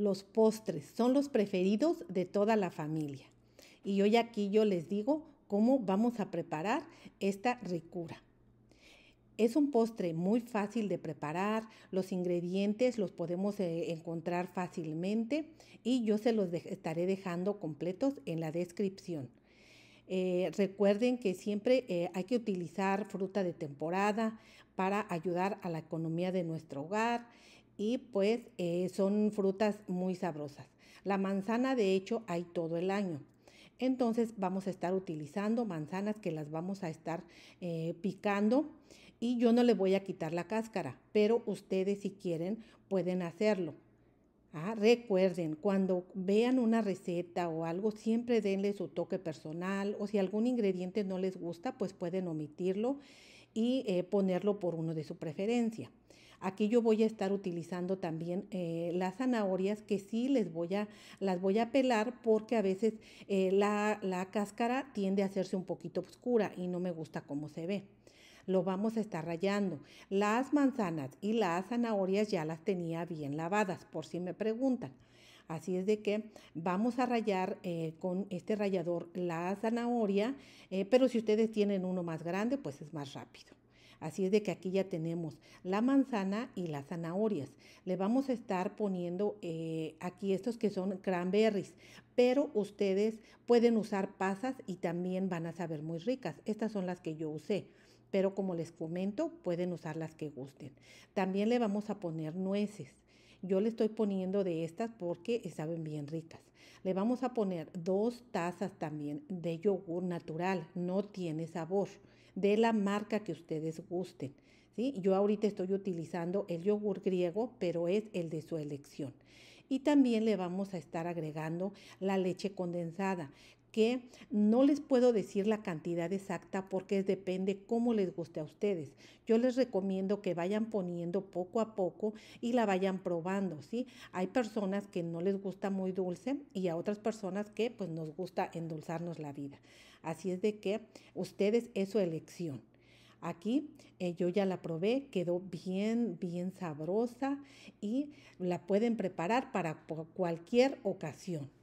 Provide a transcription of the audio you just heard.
Los postres son los preferidos de toda la familia. Y hoy aquí yo les digo cómo vamos a preparar esta ricura. Es un postre muy fácil de preparar, los ingredientes los podemos eh, encontrar fácilmente y yo se los estaré dejando completos en la descripción. Eh, recuerden que siempre eh, hay que utilizar fruta de temporada para ayudar a la economía de nuestro hogar y pues eh, son frutas muy sabrosas. La manzana de hecho hay todo el año. Entonces vamos a estar utilizando manzanas que las vamos a estar eh, picando y yo no le voy a quitar la cáscara, pero ustedes si quieren pueden hacerlo. Ah, recuerden, cuando vean una receta o algo, siempre denle su toque personal o si algún ingrediente no les gusta, pues pueden omitirlo y eh, ponerlo por uno de su preferencia. Aquí yo voy a estar utilizando también eh, las zanahorias que sí les voy a, las voy a pelar porque a veces eh, la, cáscara tiende a hacerse un poquito oscura y no me gusta cómo se ve lo vamos a estar rayando. Las manzanas y las zanahorias ya las tenía bien lavadas, por si me preguntan. Así es de que vamos a rayar eh, con este rallador la zanahoria, pero si ustedes tienen uno más grande, pues es más rápido. Así es de que aquí ya tenemos la manzana y las zanahorias. Le vamos a estar poniendo eh, aquí estos que son cranberries, pero ustedes pueden usar pasas y también van a saber muy ricas. Estas son las que yo usé pero como les comento, pueden usar las que gusten. También le vamos a poner nueces. Yo le estoy poniendo de estas porque saben bien ricas. Le vamos a poner dos tazas también de yogur natural, no tiene sabor, de la marca que ustedes gusten. ¿sí? Yo ahorita estoy utilizando el yogur griego, pero es el de su elección. Y también le vamos a estar agregando la leche condensada que no les puedo decir la cantidad exacta porque depende cómo les guste a ustedes. Yo les recomiendo que vayan poniendo poco a poco y la vayan probando, ¿sí? Hay personas que no les gusta muy dulce y a otras personas que pues nos gusta endulzarnos la vida. Así es de que ustedes es su elección. Aquí eh, yo ya la probé, quedó bien, bien sabrosa y la pueden preparar para cualquier ocasión.